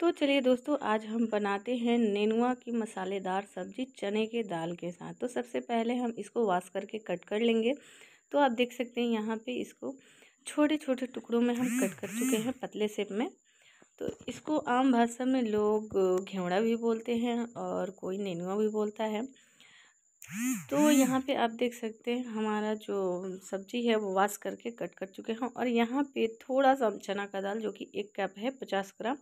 तो चलिए दोस्तों आज हम बनाते हैं नेनुआ की मसालेदार सब्जी चने के दाल के साथ तो सबसे पहले हम इसको वाश करके कट कर लेंगे तो आप देख सकते हैं यहाँ पे इसको छोटे छोटे टुकड़ों में हम कट कर चुके हैं पतले सेप में तो इसको आम भाषा में लोग घेवड़ा भी बोलते हैं और कोई नेनुआ भी बोलता है तो यहाँ पे आप देख सकते हैं हमारा जो सब्जी है वो वाश करके कट कर चुके हैं और यहाँ पे थोड़ा सा चना का दाल जो कि एक कप है पचास ग्राम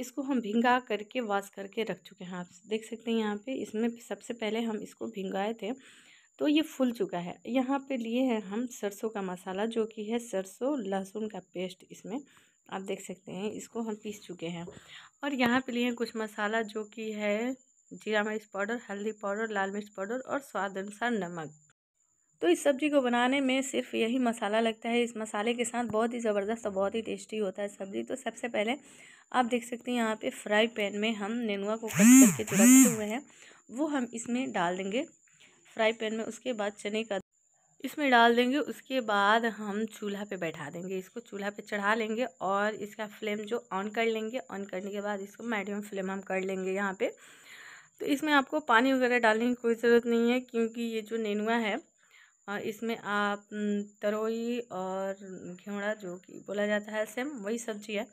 इसको हम भिंगा करके वॉश करके रख चुके हैं आप देख सकते हैं यहाँ पे इसमें सबसे पहले हम इसको भिंगाए थे तो ये फूल चुका है यहाँ पे लिए हैं हम सरसों का मसाला जो कि है सरसों लहसुन का पेस्ट इसमें आप देख सकते हैं इसको हम पीस चुके हैं और यहाँ पे लिए हैं कुछ मसाला जो कि है जीरा मिर्च पाउडर हल्दी पाउडर लाल मिर्च पाउडर और स्वाद अनुसार नमक तो इस सब्ज़ी को बनाने में सिर्फ यही मसाला लगता है इस मसाले के साथ बहुत ही ज़बरदस्त और बहुत ही टेस्टी होता है सब्ज़ी तो सबसे पहले आप देख सकते हैं यहाँ पे फ्राई पैन में हम नेनुआ को कट करके जो रखे हुए हैं वो हम इसमें डाल देंगे फ्राई पैन में उसके बाद चने का इसमें डाल देंगे उसके बाद हम चूल्हा पे बैठा देंगे इसको चूल्हा पे चढ़ा लेंगे और इसका फ्लेम जो ऑन कर लेंगे ऑन करने के बाद इसको मीडियम फ्लेम हम कर लेंगे यहाँ पे तो इसमें आपको पानी वगैरह डालने की कोई ज़रूरत नहीं है क्योंकि ये जो नेनुआ है और इसमें आप तरोई और घेवड़ा जो कि बोला जाता है सेम वही सब्जी है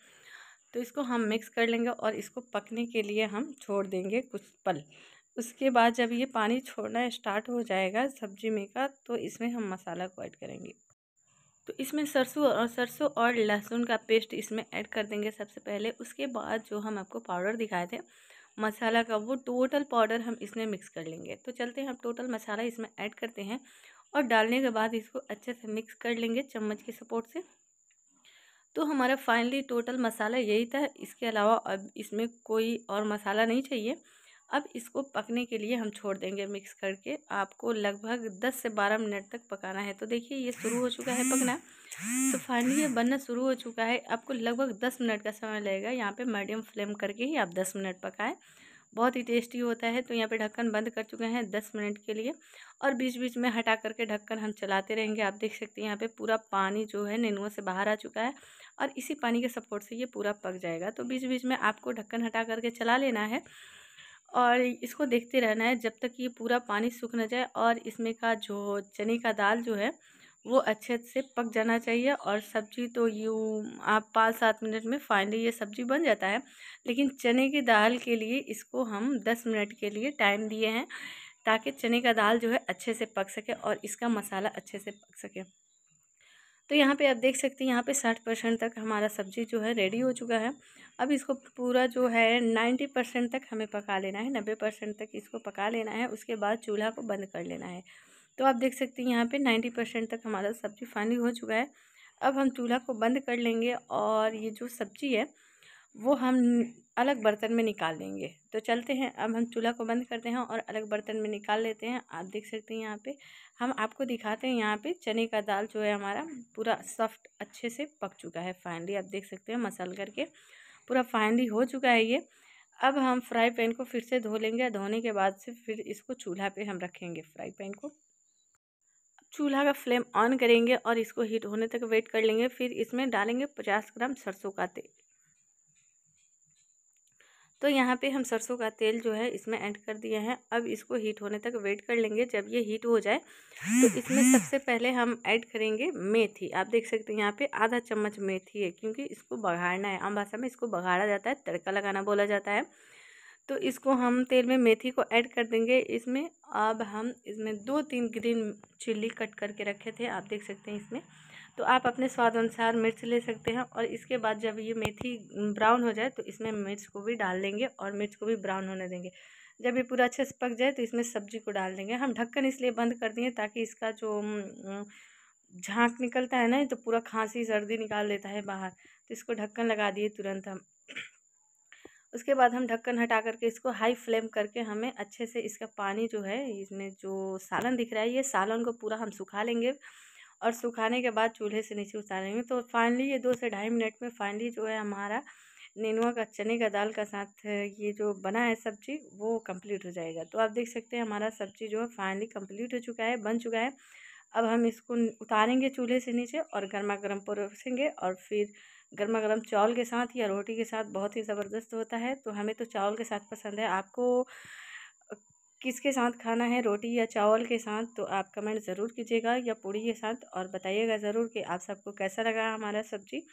तो इसको हम मिक्स कर लेंगे और इसको पकने के लिए हम छोड़ देंगे कुछ पल उसके बाद जब ये पानी छोड़ना स्टार्ट हो जाएगा सब्जी में का तो इसमें हम मसाला को ऐड करेंगे तो इसमें सरसों और सरसों और लहसुन का पेस्ट इसमें ऐड कर देंगे सबसे पहले उसके बाद जो हम आपको पाउडर दिखाए थे मसाला का वो टोटल पाउडर हम इसमें मिक्स कर लेंगे तो चलते हैं हम टोटल मसाला इसमें ऐड करते हैं और डालने के बाद इसको अच्छे से मिक्स कर लेंगे चम्मच के सपोर्ट से तो हमारा फाइनली टोटल मसाला यही था इसके अलावा अब इसमें कोई और मसाला नहीं चाहिए अब इसको पकने के लिए हम छोड़ देंगे मिक्स करके आपको लगभग दस से बारह मिनट तक पकाना है तो देखिए ये शुरू हो चुका है पकना तो फाइनली ये बनना शुरू हो चुका है आपको लगभग दस मिनट का समय लगेगा यहाँ पे मीडियम फ्लेम करके ही आप दस मिनट पकाएं बहुत ही टेस्टी होता है तो यहाँ पे ढक्कन बंद कर चुके हैं दस मिनट के लिए और बीच बीच में हटा करके ढक्कन हम चलाते रहेंगे आप देख सकते हैं यहाँ पे पूरा पानी जो है नेनुआ से बाहर आ चुका है और इसी पानी के सपोर्ट से ये पूरा पक जाएगा तो बीच बीच में आपको ढक्कन हटा करके चला लेना है और इसको देखते रहना है जब तक ये पूरा पानी सूख ना जाए और इसमें का जो चने का दाल जो है वो अच्छे से पक जाना चाहिए और सब्ज़ी तो यू आप पाँच सात मिनट में फाइनली ये सब्ज़ी बन जाता है लेकिन चने की दाल के लिए इसको हम दस मिनट के लिए टाइम दिए हैं ताकि चने का दाल जो है अच्छे से पक सके और इसका मसाला अच्छे से पक सके तो यहाँ पे आप देख सकते हैं यहाँ पे साठ परसेंट तक हमारा सब्ज़ी जो है रेडी हो चुका है अब इसको पूरा जो है नाइन्टी परसेंट तक हमें पका लेना है नब्बे परसेंट तक इसको पका लेना है उसके बाद चूल्हा को बंद कर लेना है तो आप देख सकते हैं यहाँ पे नाइन्टी परसेंट तक हमारा सब्जी फाइनल हो चुका है अब हम चूल्हा को बंद कर लेंगे और ये जो सब्जी है वो हम अलग बर्तन में निकाल लेंगे तो चलते हैं अब हम चूल्हा को बंद करते हैं और अलग बर्तन में निकाल लेते हैं आप देख सकते हैं यहाँ पे हम आपको दिखाते हैं यहाँ पे चने का दाल जो है हमारा पूरा सॉफ्ट अच्छे से पक चुका है फाइनली आप देख सकते हैं मसल करके पूरा फाइनली हो चुका है ये अब हम फ्राई पैन को फिर से धो लेंगे धोने के बाद से फिर इसको चूल्हा पर हम रखेंगे फ्राई पैन को चूल्हा का फ्लेम ऑन करेंगे और इसको हीट होने तक वेट कर लेंगे फिर इसमें डालेंगे पचास ग्राम सरसों का तेल तो यहाँ पे हम सरसों का तेल जो है इसमें ऐड कर दिए हैं अब इसको हीट होने तक वेट कर लेंगे जब ये हीट हो जाए तो इसमें सबसे पहले हम ऐड करेंगे मेथी आप देख सकते हैं यहाँ पे आधा चम्मच मेथी है क्योंकि इसको बघाड़ना है आम भाषा में इसको बघाड़ा जाता है तड़का लगाना बोला जाता है तो इसको हम तेल में मेथी को ऐड कर देंगे इसमें अब हम इसमें दो तीन ग्रीन चिल्ली कट करके रखे थे आप देख सकते हैं इसमें तो आप अपने स्वाद अनुसार मिर्च ले सकते हैं और इसके बाद जब ये मेथी ब्राउन हो जाए तो इसमें मिर्च को भी डाल देंगे और मिर्च को भी ब्राउन होने देंगे जब ये पूरा अच्छे से पक जाए तो इसमें सब्जी को डाल देंगे हम ढक्कन इसलिए बंद कर दिए ताकि इसका जो झाँक निकलता है ना तो पूरा खांसी सर्दी निकाल देता है बाहर तो इसको ढक्कन लगा दिए तुरंत हम उसके बाद हम ढक्कन हटा करके इसको हाई फ्लेम करके हमें अच्छे से इसका पानी जो है इसमें जो सालन दिख रहा है ये सालन को पूरा हम सुखा लेंगे और सुखाने के बाद चूल्हे से नीचे उतारेंगे तो फाइनली ये दो से ढाई मिनट में फाइनली जो है हमारा नेनुआ का चने का दाल का साथ ये जो बना है सब्जी वो कंप्लीट हो जाएगा तो आप देख सकते हैं हमारा सब्जी जो है फाइनली कंप्लीट हो चुका है बन चुका है अब हम इसको उतारेंगे चूल्हे से नीचे और गर्मा गर्म परोसेंगे और फिर गर्मा गर्म चावल के साथ या रोटी के साथ बहुत ही ज़बरदस्त होता है तो हमें तो चावल के साथ पसंद है आपको किसके साथ खाना है रोटी या चावल के साथ तो आप कमेंट ज़रूर कीजिएगा या पूड़ी के साथ और बताइएगा ज़रूर कि आप सबको कैसा लगा हमारा सब्जी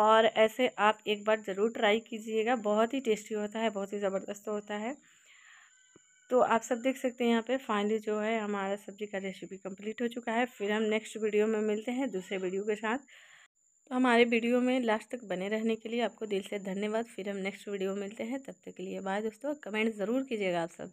और ऐसे आप एक बार ज़रूर ट्राई कीजिएगा बहुत ही टेस्टी होता है बहुत ही ज़बरदस्त होता है तो आप सब देख सकते हैं यहाँ पे फाइनली जो है हमारा सब्जी का रेसिपी कंप्लीट हो चुका है फिर हम नेक्स्ट वीडियो में मिलते हैं दूसरे वीडियो के साथ तो हमारे वीडियो में लास्ट तक बने रहने के लिए आपको दिल से धन्यवाद फिर हम नेक्स्ट वीडियो मिलते हैं तब तक के लिए बाय दोस्तों कमेंट ज़रूर कीजिएगा आप सब